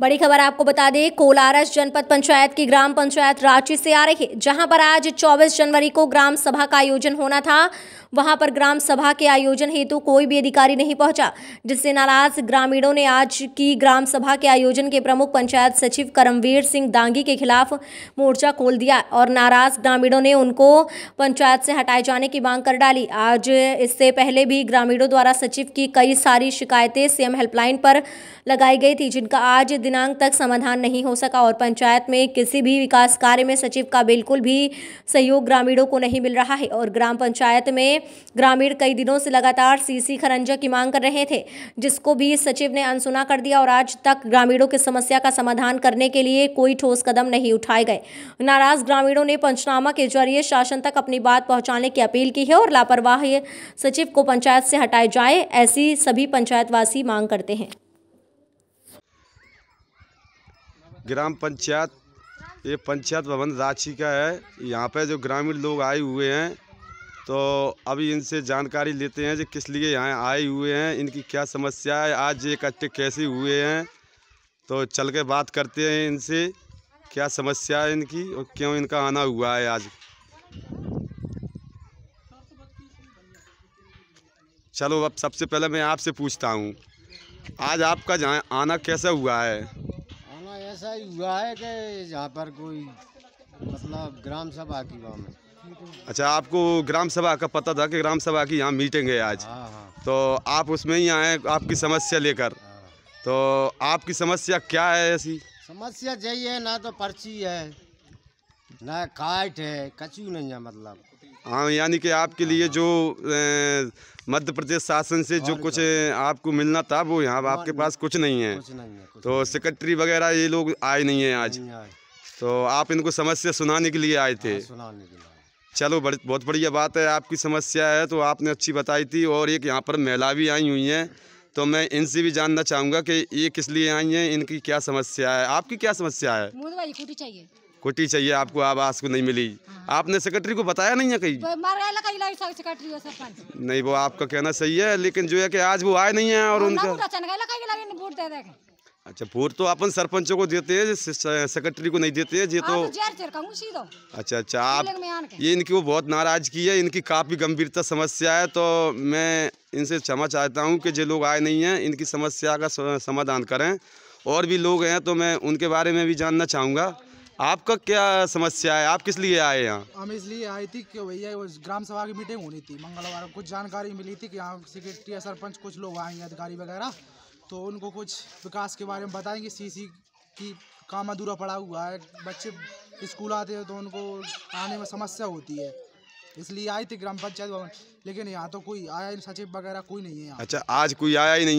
बड़ी खबर आपको बता दें कोलारस जनपद पंचायत की ग्राम पंचायत रांची से आ रही है जहां पर आज 24 जनवरी को ग्राम सभा का आयोजन होना था वहां पर ग्राम सभा के आयोजन हेतु कोई भी अधिकारी नहीं पहुंचा जिससे नाराज ग्रामीणों ने आज की ग्राम सभा के आयोजन के प्रमुख पंचायत सचिव करमवीर सिंह दांगी के खिलाफ मोर्चा खोल दिया और नाराज ग्रामीणों ने उनको पंचायत से हटाए जाने की मांग कर डाली आज इससे पहले भी ग्रामीणों द्वारा सचिव की कई सारी शिकायतें सीएम हेल्पलाइन पर लगाई गई थी जिनका आज दिनांक तक समाधान नहीं हो सका और पंचायत में किसी भी विकास कार्य में सचिव का बिल्कुल भी सहयोग ग्रामीणों को नहीं मिल रहा है और ग्राम पंचायत में ग्रामीण कई दिनों से लगातार सीसी खरंजा की मांग कर रहे थे जिसको भी सचिव ने अनसुना कर दिया और आज तक ग्रामीणों की समस्या का समाधान करने के लिए कोई ठोस कदम नहीं उठाए गए नाराज ग्रामीणों ने पंचनामा के जरिए शासन तक अपनी बात पहुंचाने की अपील की है और लापरवाह सचिव को पंचायत से हटाए जाए ऐसी सभी पंचायतवासी मांग करते हैं ग्राम पंचायत ये पंचायत भवन रांची का है यहाँ पे जो ग्रामीण लोग आए हुए हैं तो अभी इनसे जानकारी लेते हैं कि किस लिए यहाँ आए हुए हैं इनकी क्या समस्या है आज ये इकट्ठे कैसे हुए हैं तो चल के बात करते हैं इनसे क्या समस्या है इनकी और क्यों इनका आना हुआ है आज चलो अब सबसे पहले मैं आपसे पूछता हूँ आज आपका जहाँ आना कैसा हुआ है आना ऐसा ही हुआ है कि यहाँ पर कोई मतलब ग्राम सभा की गाँव में अच्छा आपको ग्राम सभा का पता था कि ग्राम सभा की यहाँ मीटिंग है आज हाँ, हाँ। तो आप उसमें ही आए आपकी समस्या लेकर हाँ। तो आपकी समस्या क्या है ऐसी समस्या यही है ना तो पर्ची है ना काट है कचू नहीं है मतलब हाँ यानी कि आपके लिए जो मध्य प्रदेश शासन से जो कुछ आपको मिलना था वो यहाँ आपके पास कुछ नहीं है कुछ नहीं है कुछ तो सेक्रेटरी वगैरह ये लोग आए नहीं है आज तो आप इनको समस्या सुनाने के लिए आए थे सुनाने के लिए चलो बड़ी बहुत बढ़िया बात है आपकी समस्या है तो आपने अच्छी बताई थी और एक यहाँ पर महिला भी आई हुई हैं तो मैं इनसे भी जानना चाहूँगा कि ये किस लिए आई हैं इनकी क्या समस्या है आपकी क्या समस्या है कुटी चाहिए कुटी चाहिए आपको आवास को नहीं मिली हाँ। आपने सेक्रेटरी को बताया नहीं है कहीं तो नहीं वो आपका कहना सही है लेकिन जो है कि आज वो आए नहीं है और उनका अच्छा पूर तो अपन सरपंचों को देते हैं सेक्रेटरी को नहीं देते हैं ये हाँ, तो, तो अच्छा अच्छा आप ये इनकी वो बहुत नाराजगी है इनकी काफ़ी गंभीरता समस्या है तो मैं इनसे क्षमा चाहता हूँ कि जो लोग आए नहीं हैं इनकी समस्या का समाधान करें और भी लोग हैं तो मैं उनके बारे में भी जानना चाहूँगा आपका क्या समस्या है आप किस लिए आए यहाँ हम इसलिए आए थी कि भैया ग्राम सभा की मीटिंग होनी थी मंगलवार कुछ जानकारी मिली थी कि यहाँ सेक्रेटरी या सरपंच कुछ लोग आएंगे अधिकारी वगैरह तो उनको कुछ विकास के बारे में बताएंगे सीसी की काम अधूरा पड़ा हुआ है बच्चे स्कूल आते हैं तो उनको आने में समस्या होती है इसलिए आई थी ग्राम पंचायत भवन लेकिन यहाँ तो कोई आया सचिव वगैरह कोई नहीं है अच्छा आज कोई आया ही नहीं है